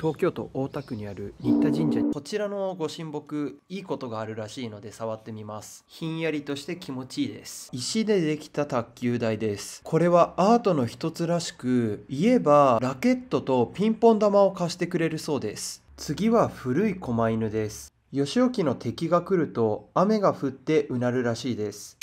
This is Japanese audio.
東京都大田区にある新田神社こちらのご神木いいことがあるらしいので触ってみますひんやりとして気持ちいいです石でできた卓球台ですこれはアートの一つらしく言えばラケットとピンポン玉を貸してくれるそうです次は古い狛犬です義興の敵が来ると雨が降ってうなるらしいです